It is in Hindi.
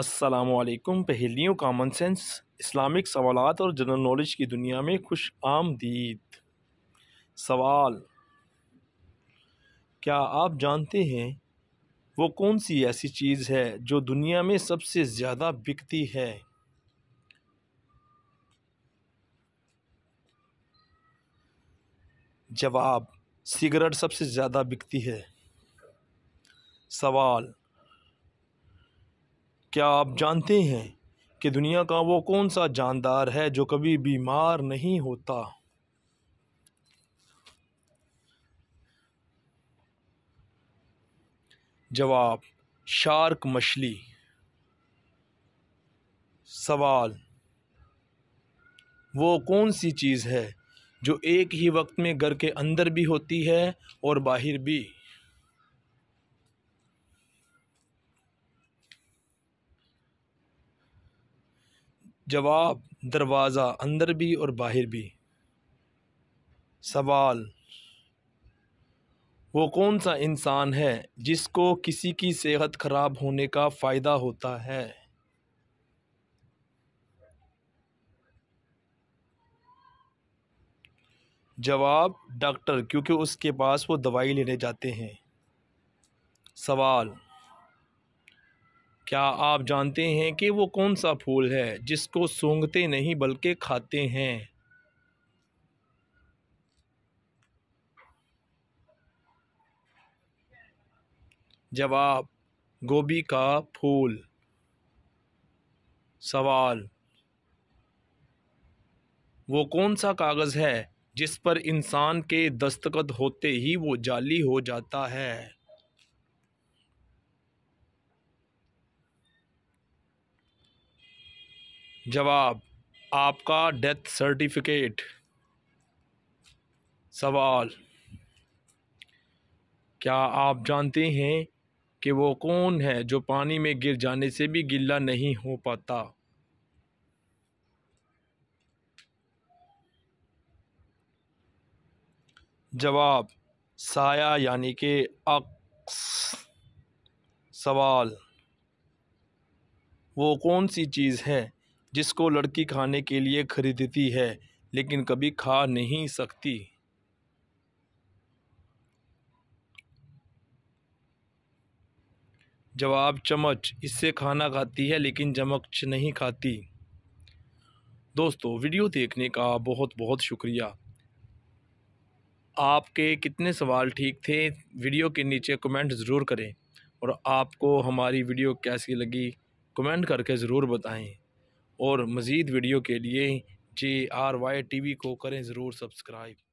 असलकम पहेलियों कामन सेंस इस्लामिक सवाल और जनरल नॉलेज की दुनिया में खुश आमदीद सवाल क्या आप जानते हैं वो कौन सी ऐसी चीज़ है जो दुनिया में सबसे ज़्यादा बिकती है जवाब सिगरेट सबसे ज़्यादा बिकती है सवाल क्या आप जानते हैं कि दुनिया का वो कौन सा जानदार है जो कभी बीमार नहीं होता जवाब शार्क मछली सवाल वो कौन सी चीज़ है जो एक ही वक्त में घर के अंदर भी होती है और बाहर भी जवाब दरवाज़ा अंदर भी और बाहर भी सवाल वो कौन सा इंसान है जिसको किसी की सेहत ख़राब होने का फ़ायदा होता है जवाब डॉक्टर क्योंकि उसके पास वो दवाई लेने जाते हैं सवाल क्या आप जानते हैं कि वो कौन सा फूल है जिसको सूंघते नहीं बल्कि खाते हैं जवाब गोभी का फूल सवाल वो कौन सा कागज़ है जिस पर इंसान के दस्तखत होते ही वो जाली हो जाता है जवाब आपका डेथ सर्टिफिकेट सवाल क्या आप जानते हैं कि वो कौन है जो पानी में गिर जाने से भी गिल्ला नहीं हो पाता जवाब साया यानी कि अक्स सवाल वो कौन सी चीज़ है जिसको लड़की खाने के लिए खरीदती है लेकिन कभी खा नहीं सकती जवाब चम्मच इससे खाना खाती है लेकिन चमच नहीं खाती दोस्तों वीडियो देखने का बहुत बहुत शुक्रिया आपके कितने सवाल ठीक थे वीडियो के नीचे कमेंट ज़रूर करें और आपको हमारी वीडियो कैसी लगी कमेंट करके ज़रूर बताएं और मज़ीद वीडियो के लिए J R Y T V को करें ज़रूर सब्सक्राइब